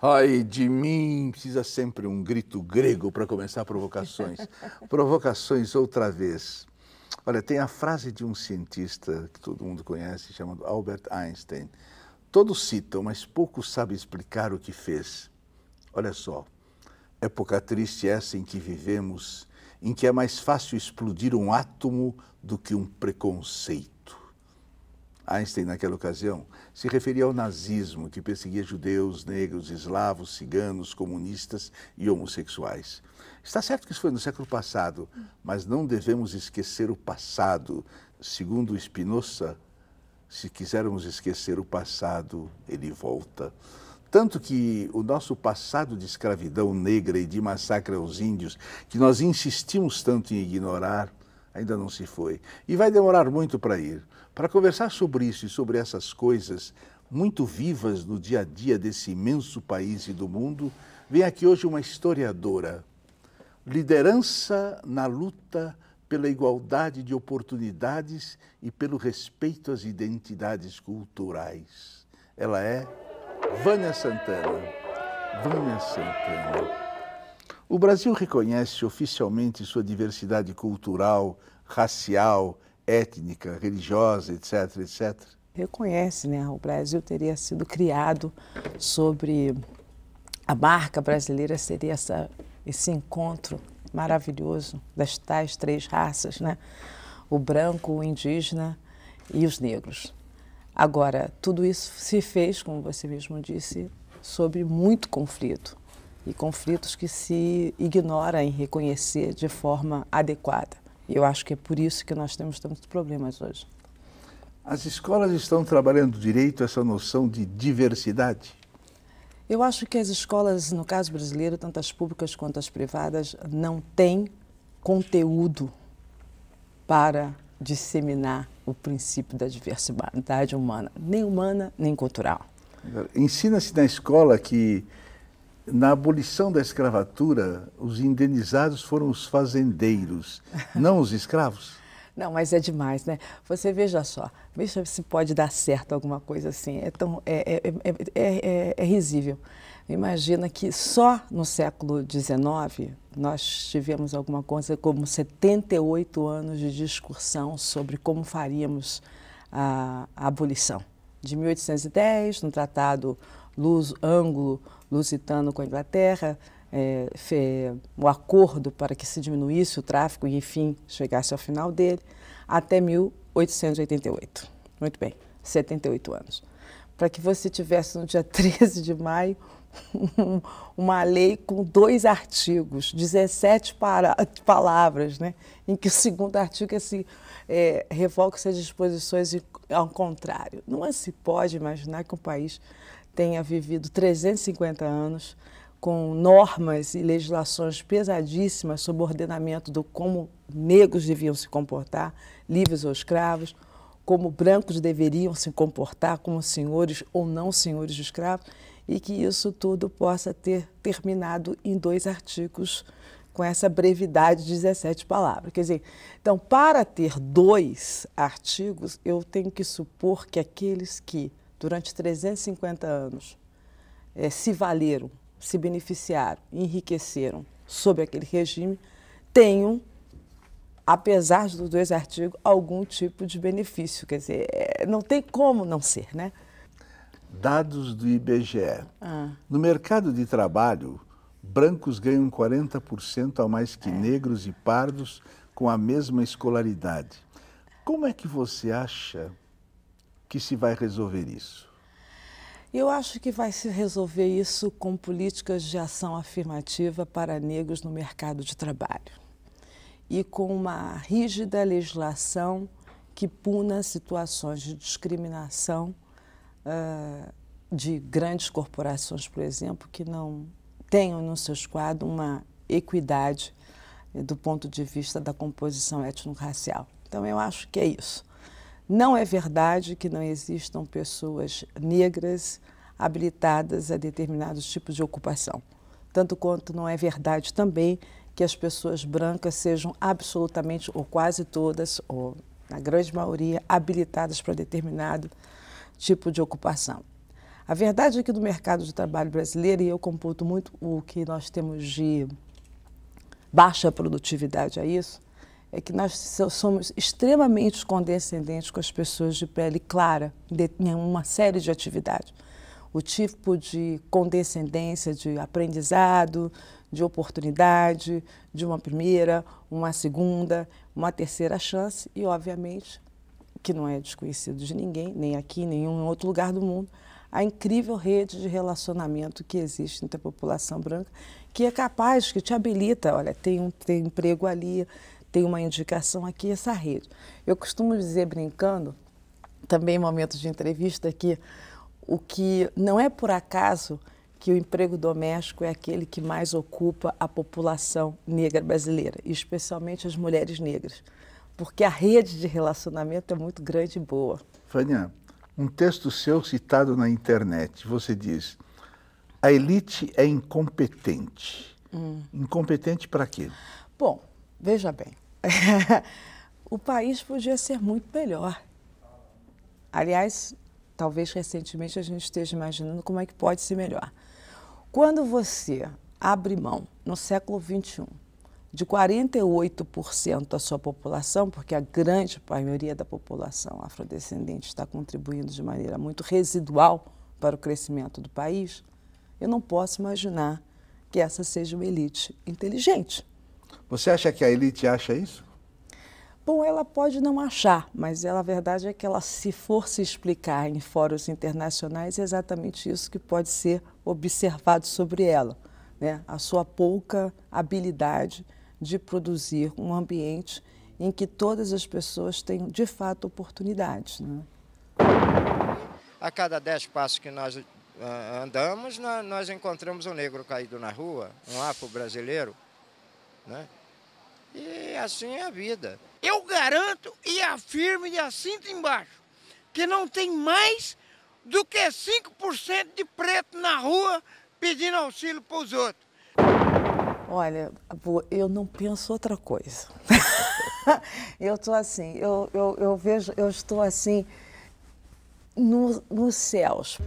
Ai, de mim precisa sempre um grito grego para começar provocações. provocações outra vez. Olha, tem a frase de um cientista que todo mundo conhece, chamado Albert Einstein. Todos citam, mas poucos sabem explicar o que fez. Olha só, época triste essa em que vivemos, em que é mais fácil explodir um átomo do que um preconceito. Einstein, naquela ocasião, se referia ao nazismo que perseguia judeus, negros, eslavos, ciganos, comunistas e homossexuais. Está certo que isso foi no século passado, mas não devemos esquecer o passado. Segundo Spinoza, se quisermos esquecer o passado, ele volta. Tanto que o nosso passado de escravidão negra e de massacre aos índios, que nós insistimos tanto em ignorar, ainda não se foi. E vai demorar muito para ir. Para conversar sobre isso e sobre essas coisas muito vivas no dia a dia desse imenso país e do mundo, vem aqui hoje uma historiadora. Liderança na luta pela igualdade de oportunidades e pelo respeito às identidades culturais. Ela é Vânia Santana. Vânia Santana. O Brasil reconhece oficialmente sua diversidade cultural, racial, étnica, religiosa, etc., etc. Reconhece, né? O Brasil teria sido criado sobre a marca brasileira seria essa, esse encontro maravilhoso das tais três raças, né? O branco, o indígena e os negros. Agora, tudo isso se fez, como você mesmo disse, sobre muito conflito e conflitos que se ignora em reconhecer de forma adequada. Eu acho que é por isso que nós temos tantos problemas hoje. As escolas estão trabalhando direito essa noção de diversidade? Eu acho que as escolas, no caso brasileiro, tanto as públicas quanto as privadas, não têm conteúdo para disseminar o princípio da diversidade humana, nem humana nem cultural. Ensina-se na escola que na abolição da escravatura, os indenizados foram os fazendeiros, não os escravos. Não, mas é demais, né? Você veja só, veja se pode dar certo alguma coisa assim. É, tão, é, é, é, é risível. Imagina que só no século XIX nós tivemos alguma coisa como 78 anos de discussão sobre como faríamos a, a abolição. De 1810, no Tratado Luso-Ângulo, lusitano com a Inglaterra, é, fez o acordo para que se diminuísse o tráfico e, enfim, chegasse ao final dele, até 1888. Muito bem, 78 anos. Para que você tivesse no dia 13 de maio uma lei com dois artigos, 17 para, palavras, né? em que o segundo artigo é se é, revoga as disposições ao contrário. Não é se pode imaginar que um país tenha vivido 350 anos com normas e legislações pesadíssimas sobre o ordenamento do como negros deviam se comportar, livres ou escravos, como brancos deveriam se comportar como senhores ou não senhores de escravos, e que isso tudo possa ter terminado em dois artigos com essa brevidade de 17 palavras. Quer dizer, então, para ter dois artigos, eu tenho que supor que aqueles que, durante 350 anos, eh, se valeram, se beneficiaram, enriqueceram sob aquele regime, tenham, apesar dos dois artigos, algum tipo de benefício. Quer dizer, eh, não tem como não ser, né? Dados do IBGE. Ah. No mercado de trabalho, brancos ganham 40% a mais que é. negros e pardos com a mesma escolaridade. Como é que você acha que se vai resolver isso? Eu acho que vai se resolver isso com políticas de ação afirmativa para negros no mercado de trabalho e com uma rígida legislação que puna situações de discriminação ah, de grandes corporações, por exemplo, que não tenham no seu esquadro uma equidade eh, do ponto de vista da composição étnico-racial. Então, eu acho que é isso. Não é verdade que não existam pessoas negras habilitadas a determinados tipos de ocupação. Tanto quanto não é verdade também que as pessoas brancas sejam absolutamente, ou quase todas, ou na grande maioria, habilitadas para determinado tipo de ocupação. A verdade é que do mercado de trabalho brasileiro, e eu computo muito o que nós temos de baixa produtividade a isso, é que nós somos extremamente condescendentes com as pessoas de pele clara em uma série de atividades. O tipo de condescendência de aprendizado, de oportunidade, de uma primeira, uma segunda, uma terceira chance e, obviamente, que não é desconhecido de ninguém, nem aqui, nem em outro lugar do mundo, a incrível rede de relacionamento que existe entre a população branca, que é capaz, que te habilita, olha, tem um tem emprego ali, tem uma indicação aqui, essa rede. Eu costumo dizer, brincando, também em momentos de entrevista, que o que não é por acaso que o emprego doméstico é aquele que mais ocupa a população negra brasileira, especialmente as mulheres negras porque a rede de relacionamento é muito grande e boa. Fania, um texto seu citado na internet, você diz: a elite é incompetente. Hum. Incompetente para quê? Bom, veja bem, o país podia ser muito melhor. Aliás, talvez recentemente a gente esteja imaginando como é que pode ser melhor. Quando você abre mão, no século XXI, de 48% da sua população, porque a grande maioria da população afrodescendente está contribuindo de maneira muito residual para o crescimento do país, eu não posso imaginar que essa seja uma elite inteligente. Você acha que a elite acha isso? Bom, ela pode não achar, mas ela, a verdade é que ela, se for se explicar em fóruns internacionais, é exatamente isso que pode ser observado sobre ela, né? a sua pouca habilidade de produzir um ambiente em que todas as pessoas tenham de fato oportunidades. Né? A cada dez passos que nós ah, andamos, nós encontramos um negro caído na rua, um afro-brasileiro. Né? E assim é a vida. Eu garanto e afirmo e assinto embaixo que não tem mais do que 5% de preto na rua pedindo auxílio para os outros. Olha, eu não penso outra coisa. eu estou assim, eu, eu, eu, vejo, eu estou assim no, nos céus.